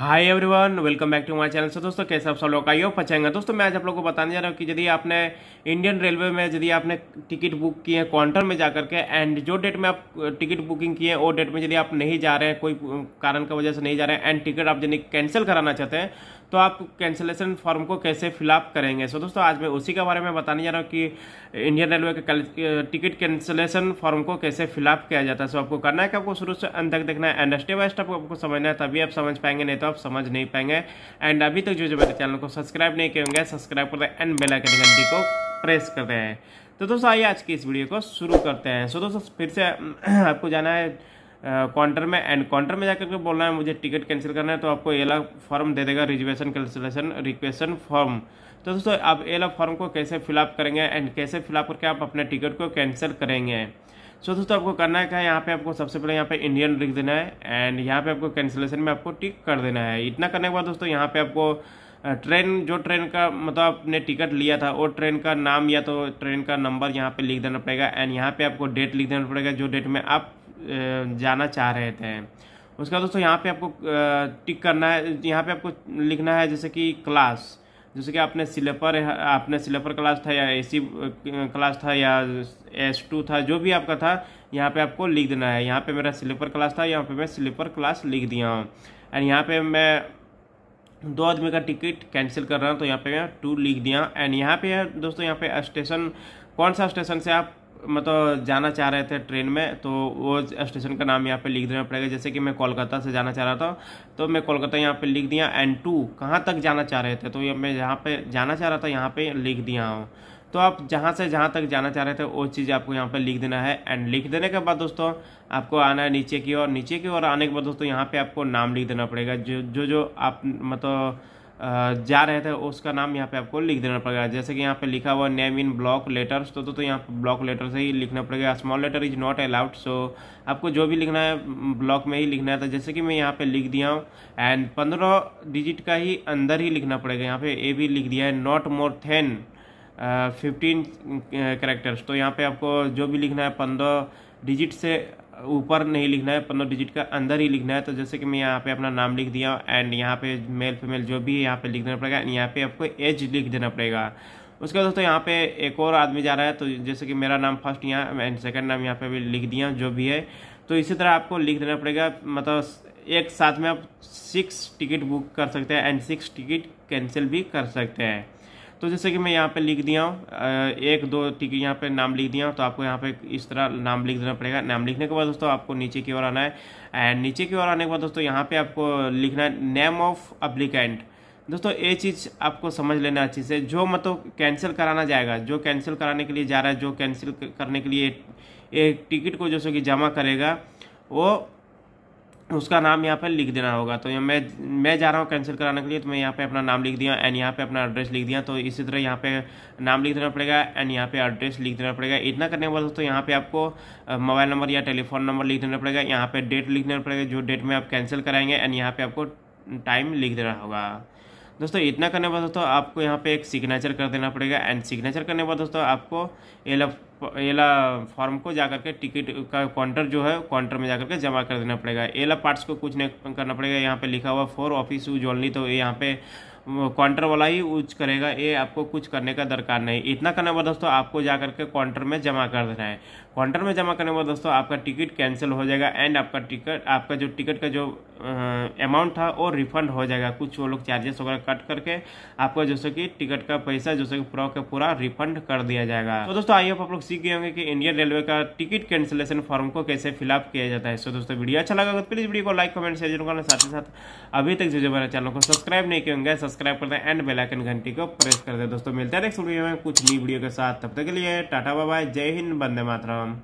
hi everyone welcome back to my channel sir दोस्तों कैसे आप सब लोग आइए पचाएंगे दोस्तों मैं आज आप लोगों को बताने जा रहा हूँ कि यदि आपने इंडियन रेलवे में यदि आपने टिकट बुक किए हैं काउंटर में जाकर के एंड जो डेट में आप टिकट बुकिंग किए हैं वो डेट में यदि आप नहीं जा रहे हैं कोई कारण की वजह से नहीं जा रहे हैं एंड टिकट आप यदि कैंसिल कराना चाहते हैं तो आप कैंसिलेशन फॉर्म को कैसे फिलअप करेंगे सो दोस्तों आज मैं उसी के बारे में बताने जा रहा हूँ कि इंडियन रेलवे के टिकट कैंसिलेशन फॉर्म को कैसे फिलअप किया जाता है सो आपको करना है कि आपको शुरू से अंत तक देखना है एंड स्टेप बाय स्टेप आपको समझना है तभी आप समझ पाएंगे नहीं तो आप समझ नहीं पाएंगे एंड अभी तक जो जो मेरे चैनल को सब्सक्राइब नहीं किए होंगे सब्सक्राइब कर दें एंड बेलाइकन घंटी को प्रेस कर रहे हैं तो दोस्तों आइए आज की इस वीडियो को शुरू करते हैं सो so, दोस्तों फिर से आपको जाना है काउंटर में एंड काउंटर में जाकर के बोलना है मुझे टिकट कैंसिल करना है तो आपको ये एला फॉर्म दे देगा रिजर्वेशन कैंसिलेशन रिक्वेशन फॉर्म तो दोस्तों आप ये एला फॉर्म को कैसे फिलअप करेंगे एंड कैसे फिलअप करके आप अपने टिकट को कैंसिल करेंगे सो तो दोस्तों आपको करना है क्या है यहाँ पे आपको सबसे पहले यहाँ पे इंडियन लिख देना है एंड यहाँ पे आपको कैंसिलेशन में आपको टिक कर देना है इतना करने के बाद दोस्तों यहाँ पे आपको ट्रेन जो ट्रेन का मतलब आपने टिकट लिया था वो ट्रेन का नाम या तो ट्रेन का नंबर यहाँ पे लिख देना पड़ेगा एंड यहाँ पे आपको डेट लिख देना पड़ेगा जो डेट में आप जाना चाह रहे थे उसके बाद दोस्तों यहाँ पे आपको टिक करना है यहाँ पे आपको लिखना है जैसे कि क्लास जैसे कि आपने स्लीपर आपने स्लीपर क्लास था या एसी क्लास था या एस टू था जो भी आपका था यहाँ पे आपको लिख देना है यहाँ पे मेरा स्लीपर क्लास था यहाँ पे मैं स्लीपर क्लास लिख दिया हूँ एंड यहाँ पे मैं दो आदमी का टिकट कैंसिल कर रहा हूँ तो यहाँ पे मैं टू लिख दिया एंड यहाँ पे दोस्तों यहाँ पे स्टेशन कौन सा स्टेशन से आप मतलब जाना चाह रहे थे ट्रेन में तो वो स्टेशन का नाम यहाँ पे लिख देना पड़ेगा जैसे कि मैं कोलकाता से जाना चाह रहा था तो मैं कोलकाता यहाँ पे लिख दिया एंड टू कहाँ तक जाना चाह रहे थे तो ये मैं यहाँ पे जाना चाह रहा था यहाँ पे लिख दिया हूँ तो आप जहाँ से जहाँ तक जाना चाह रहे थे वो चीज़ आपको यहाँ पर लिख देना है एंड लिख देने के बाद दोस्तों आपको आना है नीचे की ओर नीचे की ओर आने के बाद दोस्तों यहाँ पर आपको नाम लिख देना पड़ेगा जो जो जो आप मतलब जा रहे थे उसका नाम यहाँ पे आपको लिख देना पड़ेगा जैसे कि यहाँ पे लिखा हुआ नेम इन ब्लॉक लेटर्स तो तो, तो यहाँ पे ब्लॉक लेटर से ही लिखना पड़ेगा small letter is not allowed so आपको जो भी लिखना है ब्लॉक में ही लिखना है तो जैसे कि मैं यहाँ पे लिख दिया हूँ एंड पंद्रह डिजिट का ही अंदर ही लिखना पड़ेगा यहाँ पे ए भी लिख दिया है not more than fifteen characters तो यहाँ पे आपको जो भी लिखना है पंद्रह डिजिट से ऊपर नहीं लिखना है पंद्रह डिजिट का अंदर ही लिखना है तो जैसे कि मैं यहाँ पे अपना नाम लिख दिया एंड यहाँ पे मेल फीमेल जो भी है यहाँ पे लिख देना पड़ेगा एंड यहाँ पे आपको एज लिख देना पड़ेगा उसके बाद दोस्तों यहाँ पे एक और आदमी जा रहा है तो जैसे कि मेरा नाम फर्स्ट यहाँ एंड सेकंड नाम यहाँ पे भी लिख दिया जो भी है तो इसी तरह आपको लिख देना पड़ेगा मतलब एक साथ में आप सिक्स टिकट बुक कर सकते हैं एंड सिक्स टिकट कैंसिल भी कर सकते हैं तो जैसे कि मैं यहाँ पे लिख दिया हूँ एक दो ठीक है यहाँ पे नाम लिख दिया हूँ तो आपको यहाँ पे इस तरह नाम लिख देना पड़ेगा नाम लिखने के बाद दोस्तों आपको नीचे की ओर आना है एंड नीचे की ओर आने के बाद दोस्तों यहाँ पे आपको लिखना है नेम ऑफ अप्लीकेंट दोस्तों ये चीज़ आपको समझ लेना अच्छे से जो मतलब कैंसिल कराना जाएगा जो कैंसिल कराने के लिए जा रहा है जो कैंसिल करने के लिए एक टिकट को जैसे कि जमा करेगा वो उसका नाम यहाँ पर लिख देना होगा तो मैं मैं जा रहा हूँ कैंसिल कराने के लिए तो मैं यहाँ पे अपना नाम लिख दिया एंड यहाँ पे अपना एड्रेस लिख दिया तो इसी तरह यहाँ पे नाम लिख देना पड़ेगा एंड यहाँ पे एड्रेस लिख देना पड़ेगा इतना करने के बाद दोस्तों यहाँ पे आपको मोबाइल नंबर या टेलीफोन नंबर लिख देना पड़ेगा यहाँ पर डेट लिख देना पड़ेगा जो डेट में आप कैंसिल कराएंगे एंड यहाँ पर आपको टाइम लिख देना होगा दोस्तों इतना करने के बाद दोस्तों आपको यहाँ पे एक सिग्नेचर कर देना पड़ेगा एंड सिग्नेचर करने के बाद दोस्तों आपको एला एला फॉर्म को जा करके टिकट का काउंटर जो है काउंटर में जा करके जमा कर देना पड़ेगा एला पार्ट्स को कुछ नहीं करना पड़ेगा यहाँ पे लिखा हुआ फोर ऑफिस यूज ओनली तो यहाँ पे काउंटर वाला ही यूज करेगा ये आपको कुछ करने का दरकार नहीं इतना करने पर दोस्तों आपको जा करके काउंटर में जमा कर देना है काउंटर में जमा करने पर दोस्तों आपका टिकट कैंसिल हो जाएगा एंड आपका टिकट आपका जो टिकट का जो अमाउंट था वो रिफंड हो जाएगा कुछ वो लोग चार्जेस वगैरह कट करके आपका जैसे कि टिकट का पैसा जैसे कि पूरा का पूरा रिफंड कर दिया जाएगा तो दोस्तों आइए आप लोग सीख गए होंगे कि इंडियन रेलवे का टिकट कैंसिलेशन फॉर्म को कैसे फिलअप किया जाता है सो दोस्तों वीडियो अच्छा लगा तो प्लीज़ वीडियो को लाइक कमेंट शेयर करना साथ ही साथ अभी तक जो जो मेरे चैनल को सब्सक्राइब नहीं किया सब्सक्राइब कर दें एंड बेलाइकन घंटी को प्रेस कर दें दोस्तों मिलते हैं नेक्स्ट वीडियो में कुछ नई वीडियो के साथ तब तक के लिए टाटा बाय जय हिंद बंदे मातरम